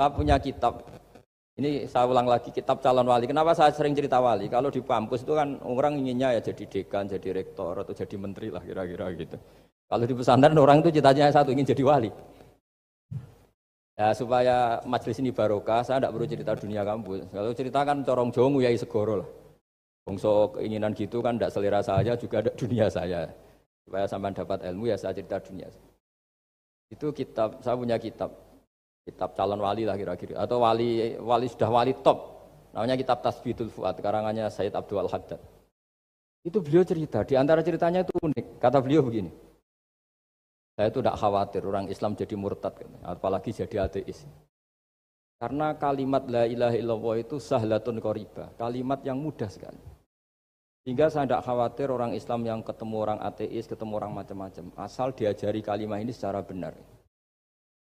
Saya punya kitab. Ini saya ulang lagi kitab calon wali. Kenapa saya sering cerita wali? Kalau di kampus itu kan orang inginnya ya jadi dekan, jadi rektor atau jadi menteri lah kira-kira gitu. Kalau di pesantren orang itu ceritanya satu ingin jadi wali. Ya, supaya majelis ini barokah, saya tidak perlu cerita dunia kampus. Kalau cerita kan corong jong ya segoro lah. Bongso keinginan gitu kan tidak selera saya juga ada dunia saya. Supaya sampai dapat ilmu ya saya cerita dunia. Itu kitab, saya punya kitab kitab calon wali lah kira-kira atau wali wali sudah wali top namanya kitab tasbihul Fuad karangannya Said Abdul Haddad itu beliau cerita di antara ceritanya itu unik kata beliau begini saya itu tidak khawatir orang Islam jadi murtad apalagi jadi ateis karena kalimat la ilaha illallah itu sahlatun koriba, kalimat yang mudah sekali. Sehingga saya tidak khawatir orang Islam yang ketemu orang ateis, ketemu orang macam-macam, asal diajari kalimat ini secara benar.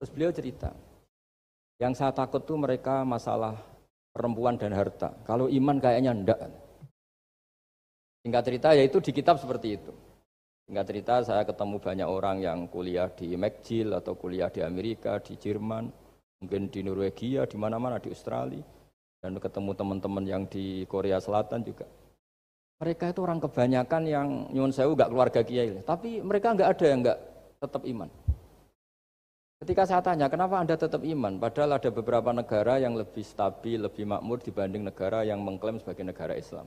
Terus beliau cerita, yang saya takut tuh mereka masalah perempuan dan harta. Kalau iman kayaknya ndak. Singkat cerita yaitu di kitab seperti itu. Singkat cerita saya ketemu banyak orang yang kuliah di McGill atau kuliah di Amerika, di Jerman, mungkin di Norwegia, di mana-mana di Australia dan ketemu teman-teman yang di Korea Selatan juga. Mereka itu orang kebanyakan yang nyun saya enggak keluarga kiai, tapi mereka nggak ada yang nggak tetap iman. Ketika saya tanya, kenapa Anda tetap iman? Padahal ada beberapa negara yang lebih stabil, lebih makmur dibanding negara yang mengklaim sebagai negara Islam.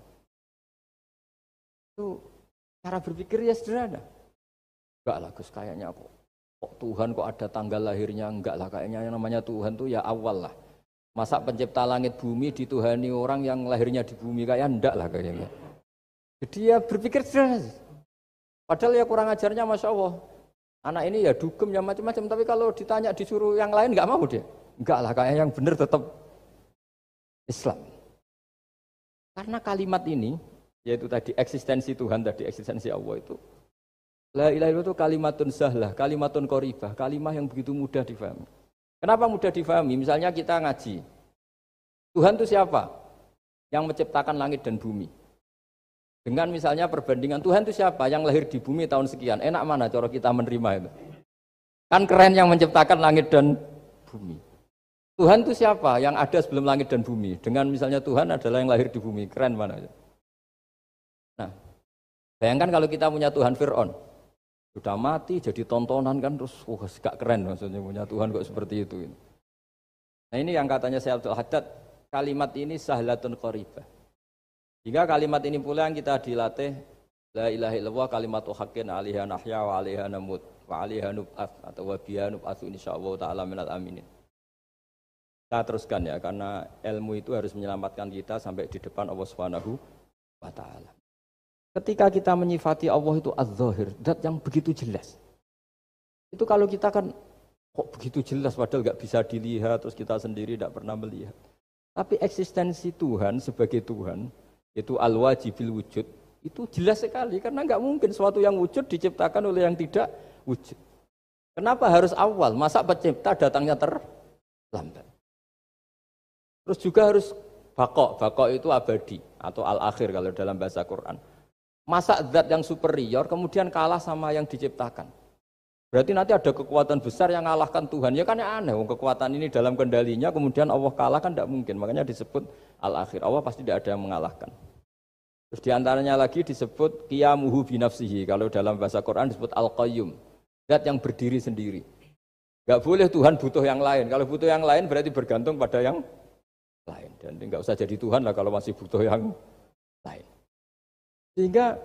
Itu cara berpikir ya sederhana. Enggak lah, Gus, kayaknya kok, kok Tuhan kok ada tanggal lahirnya? Enggak lah, kayaknya yang namanya Tuhan tuh ya awal lah. Masa pencipta langit bumi dituhani orang yang lahirnya di bumi? kayaknya enggak lah kayaknya. Jadi ya berpikir sederhana. Padahal ya kurang ajarnya Masya Allah. Anak ini ya dugem ya macam-macam, tapi kalau ditanya disuruh yang lain nggak mau dia. Enggak lah, kayak yang benar tetap Islam. Karena kalimat ini, yaitu tadi eksistensi Tuhan tadi, eksistensi Allah itu, La ilaha itu kalimatun sahlah, kalimatun koribah, kalimat yang begitu mudah difahami. Kenapa mudah difahami? Misalnya kita ngaji. Tuhan itu siapa? Yang menciptakan langit dan bumi. Dengan misalnya perbandingan Tuhan itu siapa yang lahir di bumi tahun sekian. Enak mana cara kita menerima itu? Kan keren yang menciptakan langit dan bumi. Tuhan itu siapa yang ada sebelum langit dan bumi? Dengan misalnya Tuhan adalah yang lahir di bumi. Keren mana itu? Nah, bayangkan kalau kita punya Tuhan Fir'aun. Sudah mati jadi tontonan kan terus wah oh, gak keren maksudnya punya Tuhan kok seperti itu. Nah ini yang katanya saya Abdul Haddad, kalimat ini sahlatun qoribah Hingga kalimat ini pula yang kita dilatih La ilaha illallah kalimatu haqqin alaiha nahya wa alaiha namut wa alaiha nub'at atau wa biha nub'atu insyaallah taala minal aminin. Kita teruskan ya karena ilmu itu harus menyelamatkan kita sampai di depan Allah Subhanahu wa taala. Ketika kita menyifati Allah itu az-zahir, zat yang begitu jelas. Itu kalau kita kan kok begitu jelas padahal nggak bisa dilihat terus kita sendiri tidak pernah melihat. Tapi eksistensi Tuhan sebagai Tuhan yaitu al-wajibil wujud itu jelas sekali karena nggak mungkin sesuatu yang wujud diciptakan oleh yang tidak wujud. Kenapa harus awal? Masa pencipta datangnya terlambat. Terus juga harus bakok. Bakok itu abadi atau al-akhir kalau dalam bahasa Quran. Masa zat yang superior kemudian kalah sama yang diciptakan. Berarti nanti ada kekuatan besar yang mengalahkan Tuhan. Ya kan ya aneh, kekuatan ini dalam kendalinya kemudian Allah kalah kan tidak mungkin. Makanya disebut al-akhir. Allah pasti tidak ada yang mengalahkan. Terus diantaranya lagi disebut qiyamuhu binafsihi. Kalau dalam bahasa Quran disebut al-qayyum. Zat yang berdiri sendiri. Gak boleh Tuhan butuh yang lain. Kalau butuh yang lain berarti bergantung pada yang lain. Dan nggak usah jadi Tuhan lah kalau masih butuh yang lain. Sehingga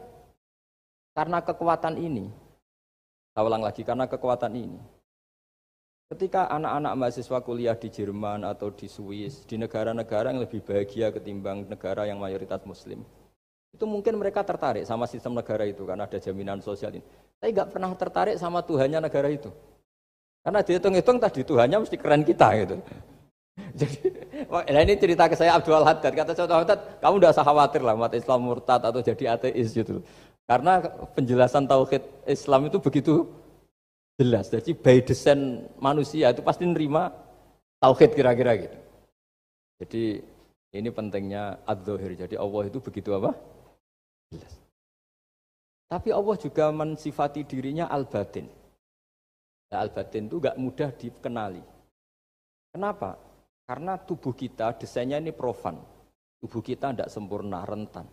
karena kekuatan ini, saya ulang lagi, karena kekuatan ini, Ketika anak-anak mahasiswa kuliah di Jerman atau di Swiss, di negara-negara yang lebih bahagia ketimbang negara yang mayoritas Muslim, itu mungkin mereka tertarik sama sistem negara itu karena ada jaminan sosial ini. Tapi nggak pernah tertarik sama Tuhannya negara itu. Karena dihitung-hitung tadi Tuhannya mesti keren kita gitu. Jadi nah ini cerita ke saya Abdul Haddad kata saya Abdul Haddad kamu udah usah khawatir lah umat Islam murtad atau jadi ateis gitu. Karena penjelasan tauhid Islam itu begitu jelas. Jadi by design manusia itu pasti nerima tauhid kira-kira gitu. Jadi ini pentingnya ad-dohir. Jadi Allah itu begitu apa? jelas. Tapi Allah juga mensifati dirinya al-batin. Nah, al-batin itu gak mudah dikenali. Kenapa? Karena tubuh kita desainnya ini profan. Tubuh kita tidak sempurna, rentan.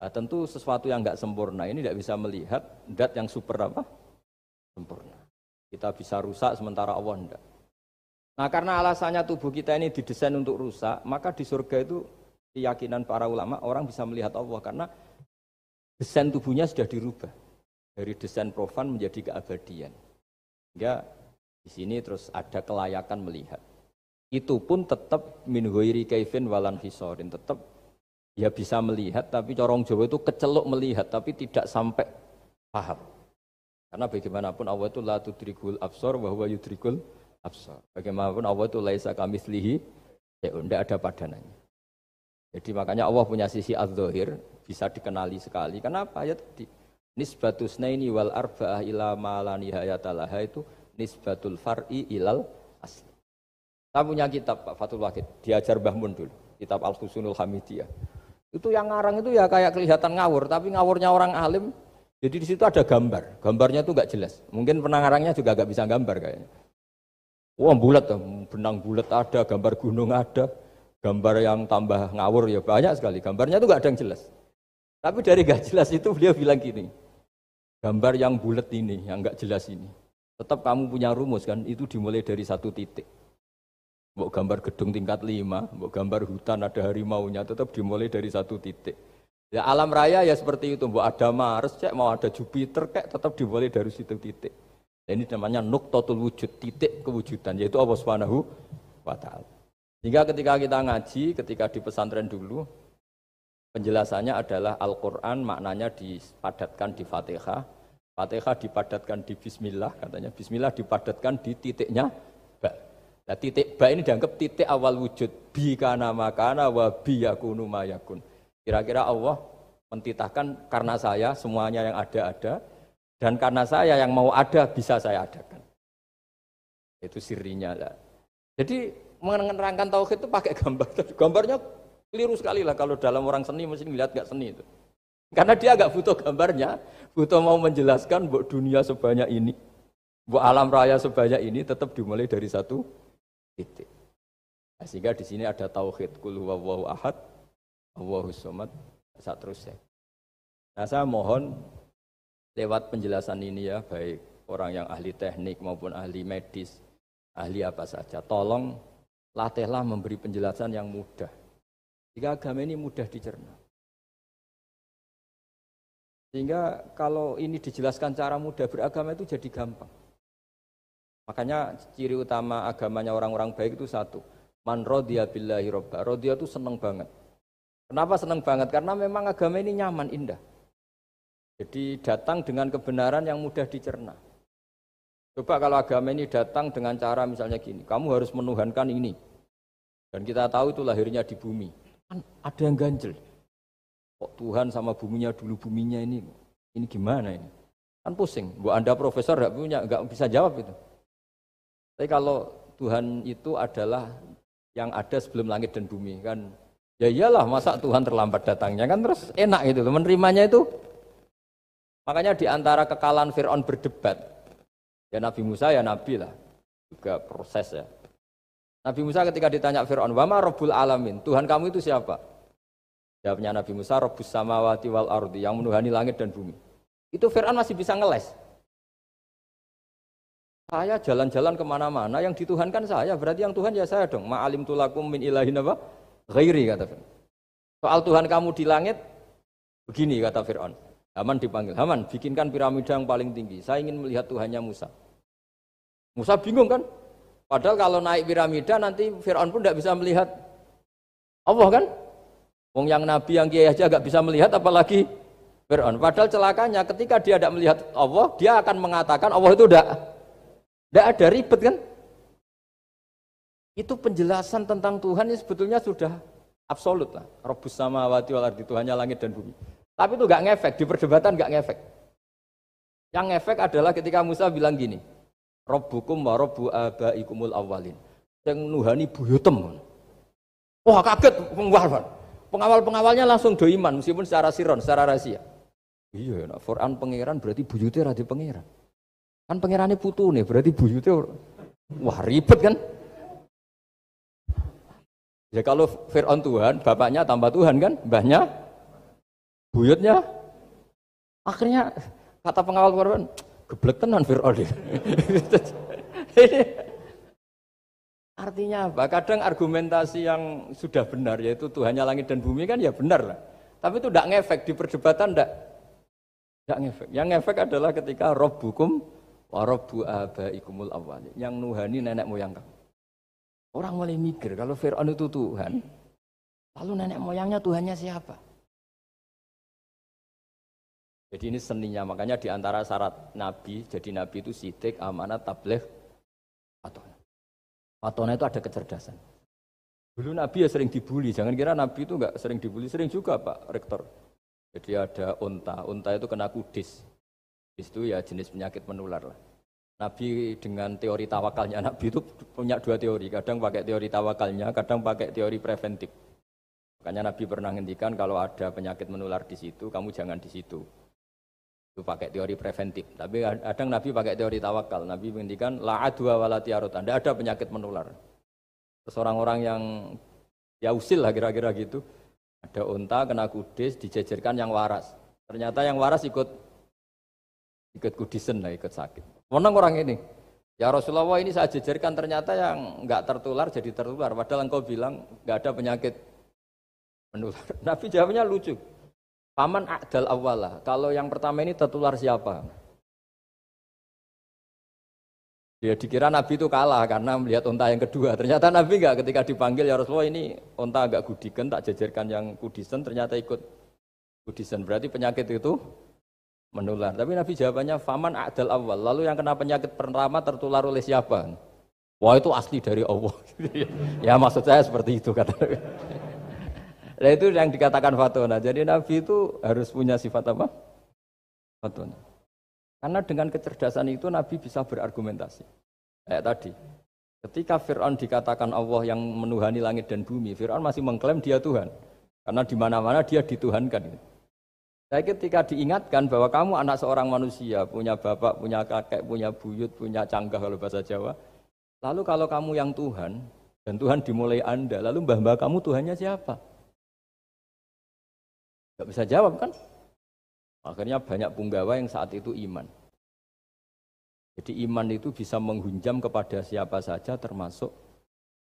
Nah, tentu sesuatu yang tidak sempurna ini tidak bisa melihat dat yang super apa? Sempurna. Kita bisa rusak sementara Allah tidak. Nah karena alasannya tubuh kita ini didesain untuk rusak, maka di surga itu keyakinan para ulama orang bisa melihat Allah karena desain tubuhnya sudah dirubah dari desain profan menjadi keabadian. Sehingga di sini terus ada kelayakan melihat. Itu pun tetap min huiri kaifin walan hisorin tetap ya bisa melihat tapi corong Jawa itu kecelok melihat tapi tidak sampai paham. Karena bagaimanapun Allah itu la tudrikul absor bahwa yudrikul absor. Bagaimanapun Allah itu laisa kamislihi ya tidak ada padanannya. Jadi makanya Allah punya sisi az-zahir, bisa dikenali sekali. Kenapa? Ya tadi nisbatus naini wal arba'ah ila ma la itu nisbatul far'i ilal asli. Saya punya kitab Pak Fatul Wahid, diajar Mbah Mun dulu, kitab Al Husnul Hamidiyah. Itu yang ngarang itu ya kayak kelihatan ngawur, tapi ngawurnya orang alim. Jadi di situ ada gambar, gambarnya itu nggak jelas. Mungkin penangarangnya juga nggak bisa gambar kayaknya. Wah bulat, benang bulat ada, gambar gunung ada, gambar yang tambah ngawur ya banyak sekali. Gambarnya itu nggak ada yang jelas. Tapi dari gak jelas itu beliau bilang gini, gambar yang bulat ini, yang gak jelas ini, tetap kamu punya rumus kan, itu dimulai dari satu titik. Mau gambar gedung tingkat lima, mau gambar hutan ada harimaunya, tetap dimulai dari satu titik. Ya alam raya ya seperti itu, mau ada Mars, cek, mau ada Jupiter, kek, tetap dimulai dari situ titik. Nah, ini namanya nuktotul wujud, titik kewujudan, yaitu Allah Subhanahu wa Ta'ala. Sehingga ketika kita ngaji, ketika di pesantren dulu, Penjelasannya adalah Al-Quran maknanya dipadatkan di Fatihah. Fatihah dipadatkan di Bismillah katanya. Bismillah dipadatkan di titiknya ba. Nah, titik ba ini dianggap titik awal wujud. Bi kana makana wa bi yakunu mayakun. Kira-kira Allah mentitahkan karena saya semuanya yang ada ada dan karena saya yang mau ada bisa saya adakan. Itu sirinya lah. Jadi menerangkan tauhid itu pakai gambar. Gambarnya keliru sekali lah kalau dalam orang seni mesti ngeliat gak seni itu. Karena dia agak butuh gambarnya, butuh mau menjelaskan buat dunia sebanyak ini, buat alam raya sebanyak ini tetap dimulai dari satu titik. Nah, sehingga di sini ada tauhid kul huwallahu ahad, Allahu somad, saat terusnya. Nah, saya mohon lewat penjelasan ini ya, baik orang yang ahli teknik maupun ahli medis, ahli apa saja, tolong latihlah memberi penjelasan yang mudah jika agama ini mudah dicerna. Sehingga kalau ini dijelaskan cara mudah beragama itu jadi gampang. Makanya ciri utama agamanya orang-orang baik itu satu. Man rodiya billahi robba. Rodiya itu seneng banget. Kenapa seneng banget? Karena memang agama ini nyaman, indah. Jadi datang dengan kebenaran yang mudah dicerna. Coba kalau agama ini datang dengan cara misalnya gini, kamu harus menuhankan ini. Dan kita tahu itu lahirnya di bumi. Kan ada yang ganjel. Kok Tuhan sama buminya dulu buminya ini ini gimana ini? Kan pusing. Bu Anda profesor nggak punya, nggak bisa jawab itu. Tapi kalau Tuhan itu adalah yang ada sebelum langit dan bumi kan ya iyalah masa Tuhan terlambat datangnya kan terus enak gitu menerimanya itu makanya diantara kekalahan Fir'aun berdebat ya Nabi Musa ya Nabi lah juga proses ya Nabi Musa ketika ditanya Fir'aun, wama robul alamin, Tuhan kamu itu siapa? Jawabnya Nabi Musa, Rabbus samawati wal ardi, yang menuhani langit dan bumi. Itu Fir'aun masih bisa ngeles. Saya jalan-jalan kemana-mana, yang dituhankan saya, berarti yang Tuhan ya saya dong. Ma'alim tulakum min ilahin apa? Ghairi, kata Fir'aun. Soal Tuhan kamu di langit, begini kata Fir'aun. Haman dipanggil, Haman bikinkan piramida yang paling tinggi, saya ingin melihat Tuhannya Musa. Musa bingung kan, Padahal kalau naik piramida nanti Fir'aun pun tidak bisa melihat Allah kan? Wong yang Nabi yang kiai aja nggak bisa melihat apalagi Fir'aun. Padahal celakanya ketika dia tidak melihat Allah, dia akan mengatakan Allah itu tidak tidak ada ribet kan? Itu penjelasan tentang Tuhan ini sebetulnya sudah absolut lah. Robus wati wal ardi Tuhannya langit dan bumi. Tapi itu nggak ngefek, di perdebatan nggak ngefek. Yang ngefek adalah ketika Musa bilang gini, Robbukum wa robbu abaikumul awalin. Yang nuhani buyutem. Wah kaget pengawal. Pengawal-pengawalnya langsung do iman meskipun secara siron, secara rahasia. Iya, nak Quran pangeran berarti buyute ra pangeran. Kan pangerane nih berarti buyute wah ribet kan. Ya kalau Fir'aun Tuhan, bapaknya tambah Tuhan kan, mbahnya, buyutnya. Akhirnya kata pengawal korban, geblek tenan Fir'aun Artinya apa? Kadang argumentasi yang sudah benar yaitu Tuhannya langit dan bumi kan ya benar lah. Tapi itu tidak ngefek di perdebatan tidak tidak ngefek. Yang ngefek adalah ketika Robbukum wa Robbu abaikumul awali. yang nuhani nenek moyang kamu. Orang mulai mikir kalau Fir'aun itu Tuhan, lalu nenek moyangnya Tuhannya siapa? Jadi ini seninya, makanya diantara syarat Nabi, jadi Nabi itu sitik, amanah tabligh, patona. Patona itu ada kecerdasan. Dulu Nabi ya sering dibully, jangan kira Nabi itu nggak sering dibully, sering juga Pak Rektor. Jadi ada unta, unta itu kena kudis. Kudis itu ya jenis penyakit menular lah. Nabi dengan teori tawakalnya Nabi itu punya dua teori, kadang pakai teori tawakalnya, kadang pakai teori preventif. Makanya Nabi pernah ngendikan kalau ada penyakit menular di situ, kamu jangan di situ itu pakai teori preventif tapi kadang Nabi pakai teori tawakal Nabi mengatakan, la adwa wala tiarotan tidak ada penyakit menular terus orang-orang yang ya usil lah kira-kira gitu ada unta kena kudis dijejerkan yang waras ternyata yang waras ikut ikut kudisen lah ikut sakit menang orang ini ya Rasulullah ini saya jejerkan ternyata yang nggak tertular jadi tertular padahal engkau bilang nggak ada penyakit menular Nabi jawabnya lucu Paman Akdal awala. Kalau yang pertama ini tertular siapa? Dia ya, dikira Nabi itu kalah karena melihat unta yang kedua. Ternyata Nabi enggak ketika dipanggil ya Rasulullah ini unta agak gudikan tak jajarkan yang kudisen ternyata ikut kudisen. Berarti penyakit itu menular. Tapi Nabi jawabannya faman akdal awal. Lalu yang kena penyakit pertama tertular oleh siapa? Wah itu asli dari Allah. ya maksud saya seperti itu kata. Nah itu yang dikatakan fatona. Jadi Nabi itu harus punya sifat apa? Fatona. Karena dengan kecerdasan itu Nabi bisa berargumentasi. Kayak tadi, ketika Fir'aun dikatakan Allah yang menuhani langit dan bumi, Fir'aun masih mengklaim dia Tuhan. Karena di mana-mana dia dituhankan. Saya ketika diingatkan bahwa kamu anak seorang manusia, punya bapak, punya kakek, punya buyut, punya canggah kalau bahasa Jawa. Lalu kalau kamu yang Tuhan, dan Tuhan dimulai Anda, lalu mbah-mbah kamu Tuhannya siapa? Gak bisa jawab kan? Akhirnya banyak punggawa yang saat itu iman. Jadi iman itu bisa menghunjam kepada siapa saja termasuk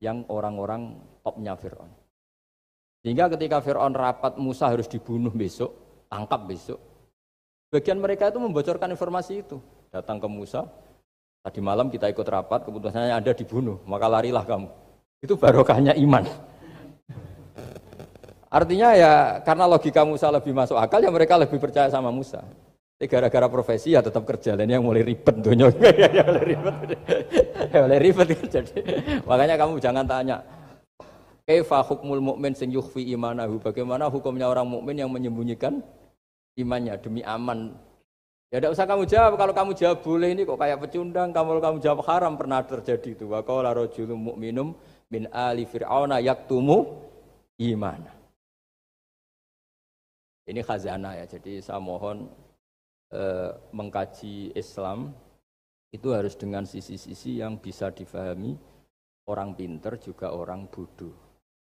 yang orang-orang topnya Fir'aun. Sehingga ketika Fir'aun rapat Musa harus dibunuh besok, tangkap besok. Bagian mereka itu membocorkan informasi itu. Datang ke Musa, tadi malam kita ikut rapat, keputusannya ada dibunuh, maka larilah kamu. Itu barokahnya iman. Artinya ya karena logika Musa lebih masuk akal ya mereka lebih percaya sama Musa. Tapi gara-gara profesi ya tetap kerja lainnya yang mulai ribet dunia ya, ya, ya mulai ribet. ya mulai ribet Makanya kamu jangan tanya kaifa hukmul mukmin sing yukhfi imanahu? Bagaimana hukumnya orang mukmin yang menyembunyikan imannya demi aman? Ya tidak usah kamu jawab kalau kamu jawab boleh ini kok kayak pecundang kalau kamu jawab haram pernah terjadi itu. Wa qala rajulun mu'minum min ali fir'auna yaktumu imana. Ini khazanah ya. Jadi saya mohon eh, mengkaji Islam itu harus dengan sisi-sisi yang bisa difahami orang pinter juga orang bodoh.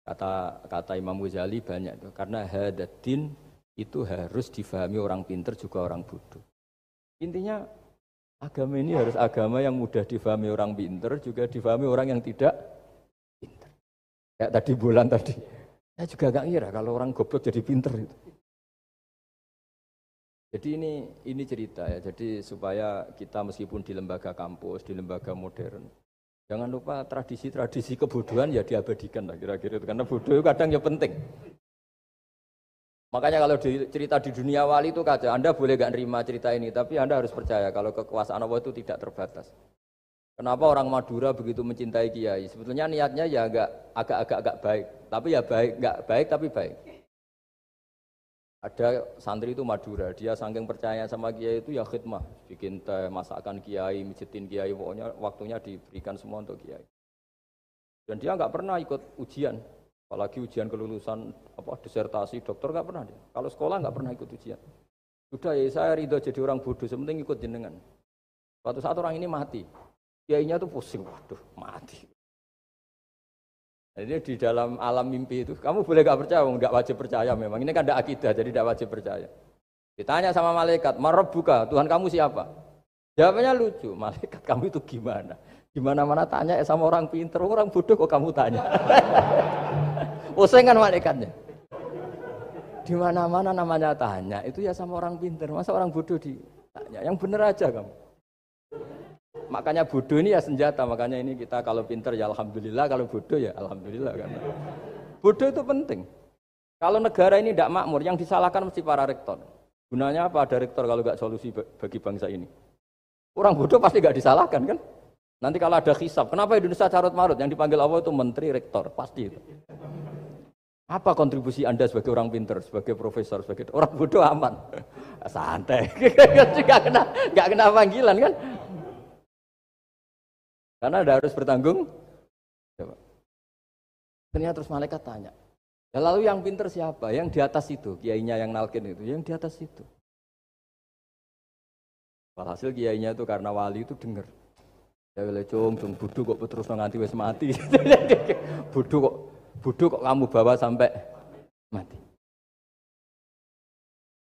Kata kata Imam Ghazali banyak tuh karena hadatin itu harus difahami orang pinter juga orang bodoh. Intinya agama ini harus agama yang mudah difahami orang pinter juga difahami orang yang tidak pinter. Kayak tadi bulan tadi. Saya juga gak ngira kalau orang goblok jadi pinter itu. Jadi ini ini cerita ya. Jadi supaya kita meskipun di lembaga kampus, di lembaga modern, jangan lupa tradisi-tradisi kebodohan ya diabadikan lah kira-kira itu karena bodoh kadang ya penting. Makanya kalau di, cerita di dunia wali itu kaca, Anda boleh gak nerima cerita ini, tapi Anda harus percaya kalau kekuasaan Allah itu tidak terbatas. Kenapa orang Madura begitu mencintai kiai? Sebetulnya niatnya ya agak agak agak, agak baik, tapi ya baik, nggak baik tapi baik ada santri itu Madura, dia saking percaya sama kiai itu ya khidmah, bikin teh, masakan kiai, mijitin kiai, pokoknya waktunya diberikan semua untuk kiai. Dan dia nggak pernah ikut ujian, apalagi ujian kelulusan apa disertasi dokter nggak pernah dia. Kalau sekolah nggak pernah ikut ujian. Sudah ya saya ridho jadi orang bodoh, sementing ikut jenengan. Suatu saat orang ini mati, kiainya tuh pusing, waduh mati. Ini di dalam alam mimpi itu, kamu boleh gak percaya, nggak wajib percaya memang. Ini kan ada akidah, jadi tidak wajib percaya. Ditanya sama malaikat, marob buka, Tuhan kamu siapa? Jawabannya lucu, malaikat kamu itu gimana? Gimana mana tanya ya sama orang pinter, orang bodoh kok kamu tanya. Pusing kan malaikatnya. Di mana mana namanya tanya, itu ya sama orang pinter. Masa orang bodoh ditanya, yang bener aja kamu. Makanya bodoh ini ya senjata, makanya ini kita kalau pinter ya alhamdulillah, kalau bodoh ya alhamdulillah karena bodoh itu penting. Kalau negara ini tidak makmur, yang disalahkan mesti para rektor. Gunanya apa ada rektor kalau nggak solusi bagi bangsa ini? Orang bodoh pasti nggak disalahkan kan? Nanti kalau ada hisap, kenapa Indonesia carut marut? Yang dipanggil Allah itu menteri, rektor, pasti itu. Apa kontribusi Anda sebagai orang pinter, sebagai profesor, sebagai orang bodoh aman? Santai. nggak kena, nggak kena panggilan kan? Karena ada harus bertanggung jawab. Ternyata terus malaikat tanya. Ya, lalu yang pinter siapa? Yang di atas itu, kiainya yang nalkin itu, yang di atas itu. Walhasil kiainya itu karena wali itu dengar Ya wele cung, cung budu kok terus nganti wes mati. budu kok budu kok kamu bawa sampai mati.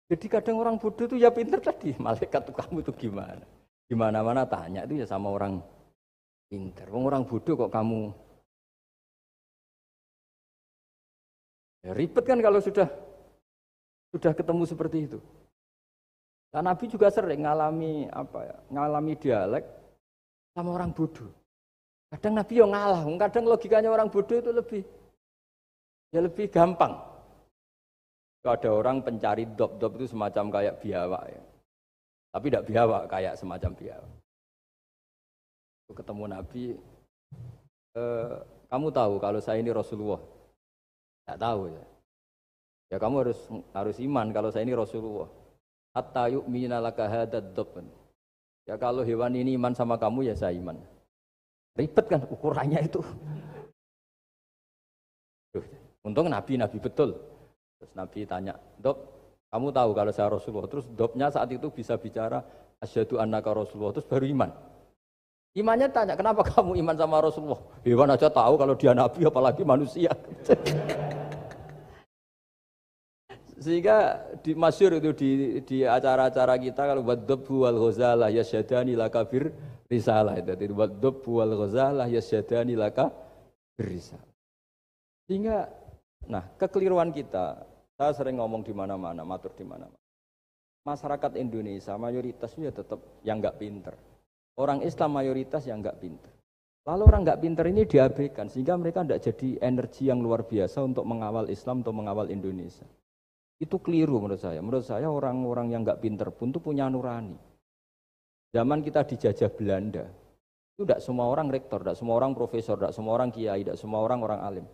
Jadi kadang orang bodoh itu ya pinter tadi, malaikat tuh kamu tuh gimana? Gimana mana tanya itu ya sama orang pinter. Wong orang bodoh kok kamu ya, ribet kan kalau sudah sudah ketemu seperti itu. Nah, Nabi juga sering ngalami apa ya, ngalami dialek sama orang bodoh. Kadang Nabi yang ngalah, kadang logikanya orang bodoh itu lebih ya lebih gampang. Itu ada orang pencari dop-dop itu semacam kayak biawak ya. Tapi tidak biawak, kayak semacam biawak ketemu Nabi, e, kamu tahu kalau saya ini Rasulullah? Tidak tahu ya. Ya kamu harus harus iman kalau saya ini Rasulullah. Hatta yu'mina laka hadad Ya kalau hewan ini iman sama kamu ya saya iman. Ribet kan ukurannya itu. untung Nabi Nabi betul. Terus Nabi tanya, "Dok, kamu tahu kalau saya Rasulullah?" Terus dopnya saat itu bisa bicara asyadu anaka Rasulullah, terus baru iman. Imannya tanya, kenapa kamu iman sama Rasulullah? Hewan aja tahu kalau dia nabi apalagi manusia. Sehingga di masyur itu di, di acara-acara kita kalau buat debu wal ghazalah yasyadani kafir risalah itu. Jadi buat debu wal ghazalah yasyadani kafir risalah. Sehingga nah kekeliruan kita saya sering ngomong di mana-mana, matur di mana-mana. Masyarakat Indonesia mayoritasnya tetap yang nggak pinter Orang Islam mayoritas yang nggak pinter. Lalu orang nggak pinter ini diabaikan sehingga mereka tidak jadi energi yang luar biasa untuk mengawal Islam atau mengawal Indonesia. Itu keliru menurut saya. Menurut saya orang-orang yang nggak pinter pun tuh punya nurani. Zaman kita dijajah Belanda, itu tidak semua orang rektor, tidak semua orang profesor, tidak semua orang kiai, tidak semua orang orang alim.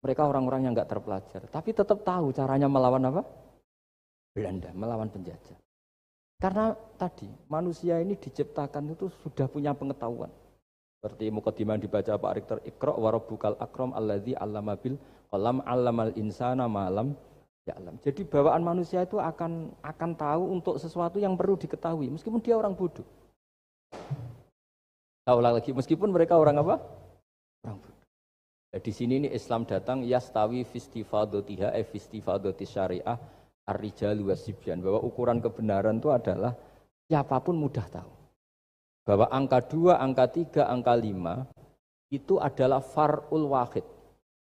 Mereka orang-orang yang nggak terpelajar, tapi tetap tahu caranya melawan apa? Belanda, melawan penjajah. Karena tadi manusia ini diciptakan itu sudah punya pengetahuan. Seperti mukadimah dibaca Pak Rektor Iqra wa rabbukal akram allazi 'allama bil qalam 'allamal insana malam ya alam. Jadi bawaan manusia itu akan akan tahu untuk sesuatu yang perlu diketahui meskipun dia orang bodoh. Tahu lagi meskipun mereka orang apa? Orang bodoh. Ya, di sini ini Islam datang yastawi fistifadotiha e eh, fistifadotis syariah Ar-rijalu wasibyan bahwa ukuran kebenaran itu adalah siapapun mudah tahu. Bahwa angka 2, angka 3, angka 5 itu adalah far'ul wahid.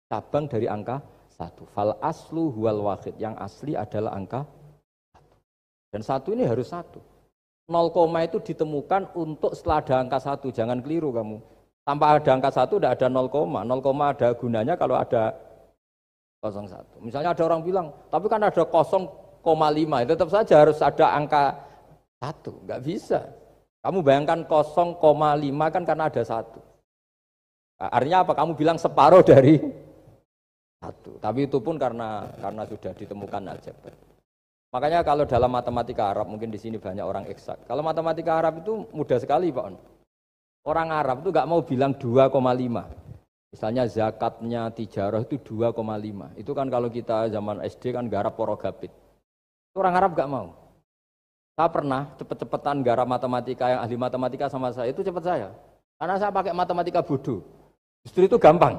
Cabang dari angka satu Fal aslu huwal wahid. Yang asli adalah angka 1. Dan satu ini harus satu. nol koma itu ditemukan untuk setelah ada angka satu Jangan keliru kamu. Tanpa ada angka satu tidak ada nol koma nol koma ada gunanya kalau ada 01. Misalnya ada orang bilang, tapi kan ada 0,5, ya tetap saja harus ada angka 1, nggak bisa. Kamu bayangkan 0,5 kan karena ada satu. Nah, artinya apa? Kamu bilang separuh dari 1. Tapi itu pun karena karena sudah ditemukan aljabar. Makanya kalau dalam matematika Arab mungkin di sini banyak orang eksak. Kalau matematika Arab itu mudah sekali, Pak Orang Arab itu nggak mau bilang 2,5. Misalnya zakatnya tijarah itu 2,5. Itu kan kalau kita zaman SD kan garap porogabit. Itu orang Arab gak mau. Saya pernah cepet-cepetan garap matematika yang ahli matematika sama saya, itu cepet saya. Karena saya pakai matematika bodoh. Justru itu gampang.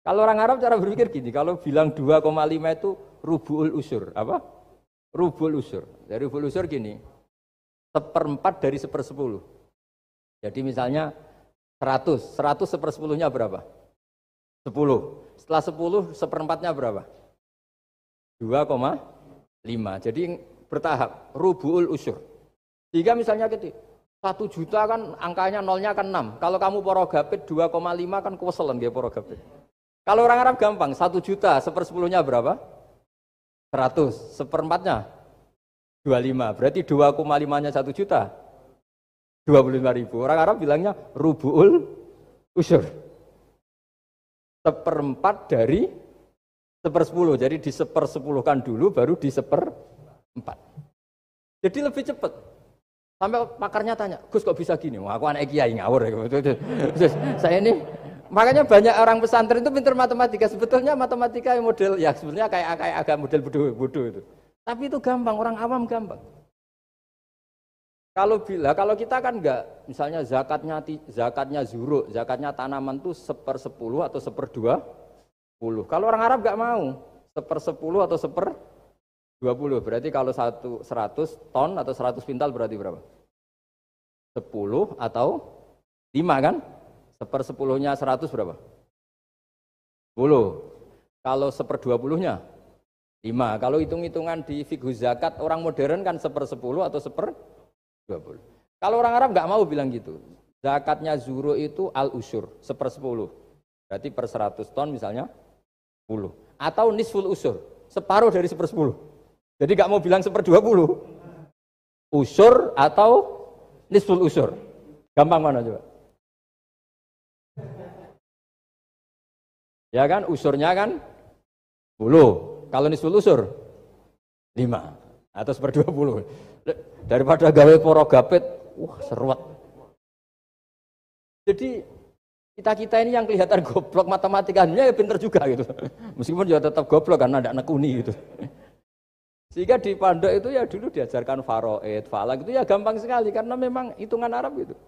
Kalau orang Arab cara berpikir gini, kalau bilang 2,5 itu rubul usur, apa? rubul usur. Dari rubul usur gini, seperempat dari sepersepuluh. Jadi misalnya 100, 100 sepersepuluhnya berapa? 10. Setelah 10, seperempatnya berapa? 2,5. Jadi bertahap, rubu'ul usur. Jika misalnya gitu, 1 juta kan angkanya nolnya kan 6. Kalau kamu gapit, 2,5 kan keweselan dia gapit. Kalau orang Arab gampang, 1 juta sepersepuluhnya berapa? 100, seperempatnya 25. Berarti 2,5-nya 1 juta. 25 ribu. Orang Arab bilangnya rubu'ul usur seperempat dari sepersepuluh. Jadi di sepersepuluhkan dulu baru di seperempat. Jadi lebih cepat. Sampai pakarnya tanya, Gus kok bisa gini? Wah, aku anak kiai ngawur. saya ini makanya banyak orang pesantren itu pinter matematika. Sebetulnya matematika model ya sebetulnya kayak kayak agak model bodoh-bodoh itu. Tapi itu gampang, orang awam gampang. Kalau bila kalau kita kan enggak, misalnya zakatnya zakatnya zuru, zakatnya tanaman tuh seper sepuluh atau seper seperdua puluh. Kalau orang Arab enggak mau seper sepuluh atau seper dua puluh. Berarti kalau satu seratus ton atau seratus pintal berarti berapa? Sepuluh atau lima kan? Seper sepuluhnya seratus berapa? Puluh. Kalau seper dua puluhnya lima. Kalau hitung-hitungan di figur zakat orang modern kan seper sepuluh atau seper 20. Kalau orang Arab nggak mau bilang gitu. Zakatnya zuro itu al-usur, sepersepuluh. Berarti per seratus ton misalnya 10. Atau nisful usur, separuh dari sepersepuluh. Jadi nggak mau bilang seper puluh Usur atau nisful usur. Gampang mana coba? Ya kan, usurnya kan puluh Kalau nisful usur lima atau seper puluh daripada gawe poro gapit wah seruat jadi kita kita ini yang kelihatan goblok matematikanya ya pinter juga gitu meskipun juga tetap goblok karena tidak nekuni gitu sehingga di pondok itu ya dulu diajarkan faroid, falak itu ya gampang sekali karena memang hitungan Arab gitu.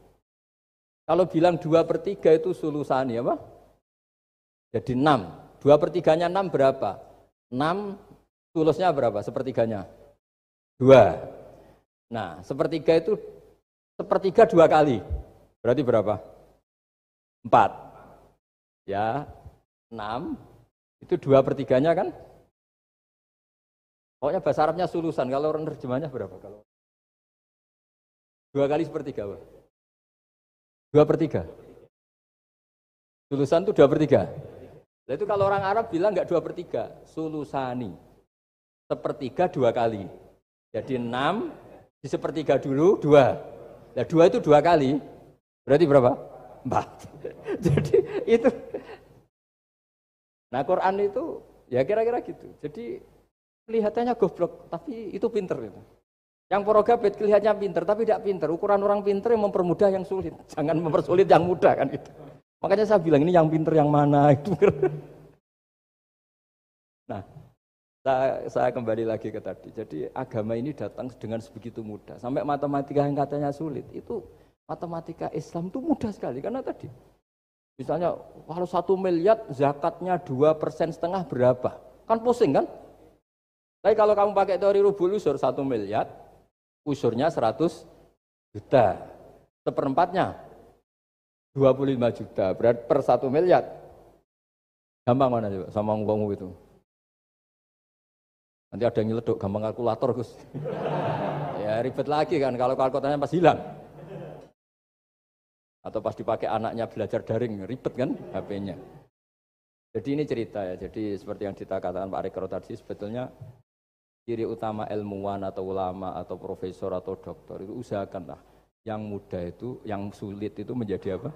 Kalau bilang dua per tiga itu sulusan ya apa? Jadi enam. Dua per tiganya enam berapa? Enam tulusnya berapa? Sepertiganya? Dua. Nah, sepertiga itu sepertiga dua kali. Berarti berapa? Empat. Ya, enam. Itu dua pertiganya kan? Pokoknya bahasa Arabnya sulusan. Kalau orang terjemahnya berapa? Kalau dua kali sepertiga, Pak. Dua pertiga. Sulusan itu dua pertiga. Nah, itu kalau orang Arab bilang nggak dua pertiga, sulusani. Sepertiga dua kali. Jadi enam di sepertiga dulu dua. Nah dua itu dua kali, berarti berapa? Empat. Jadi itu. Nah Quran itu ya kira-kira gitu. Jadi kelihatannya goblok, tapi itu pinter itu. Yang porogabit kelihatannya pinter, tapi tidak pinter. Ukuran orang pinter yang mempermudah yang sulit. Jangan mempersulit yang mudah kan itu. Makanya saya bilang ini yang pinter yang mana itu. nah, saya, saya kembali lagi ke tadi. Jadi agama ini datang dengan sebegitu mudah. Sampai matematika yang katanya sulit itu matematika Islam itu mudah sekali karena tadi misalnya kalau satu miliar zakatnya dua persen setengah berapa? Kan pusing kan? Tapi kalau kamu pakai teori rubul usur satu miliar, usurnya seratus juta. Seperempatnya dua puluh lima juta, berat per satu miliar. Gampang mana coba sama ngomong itu? Nanti ada yang nyeleduk, gampang kalkulator, Gus. ya ribet lagi kan, kalau kalkulatornya pas hilang. Atau pas dipakai anaknya belajar daring, ribet kan HP-nya. Jadi ini cerita ya, jadi seperti yang kita katakan Pak Rekro tadi, sebetulnya ciri utama ilmuwan atau ulama atau profesor atau dokter itu usahakanlah yang mudah itu, yang sulit itu menjadi apa?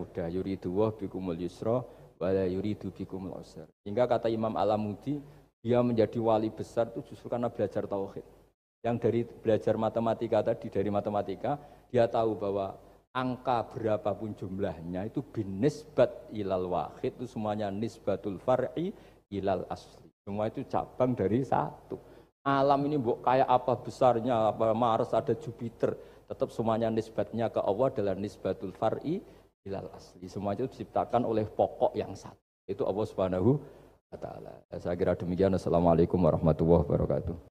Mudah. Yuridu wah bikumul yusra wala yuridu bikumul usra. Sehingga kata Imam Alamudi, dia menjadi wali besar itu justru karena belajar tauhid. Yang dari belajar matematika tadi dari matematika dia tahu bahwa angka berapapun jumlahnya itu binisbat ilal wahid itu semuanya nisbatul far'i ilal asli. Semua itu cabang dari satu. Alam ini bu kayak apa besarnya, apa Mars ada Jupiter, tetap semuanya nisbatnya ke Allah adalah nisbatul far'i ilal asli. Semuanya itu diciptakan oleh pokok yang satu. Itu Allah Subhanahu taala. Saya kira demikian. Assalamualaikum warahmatullahi wabarakatuh.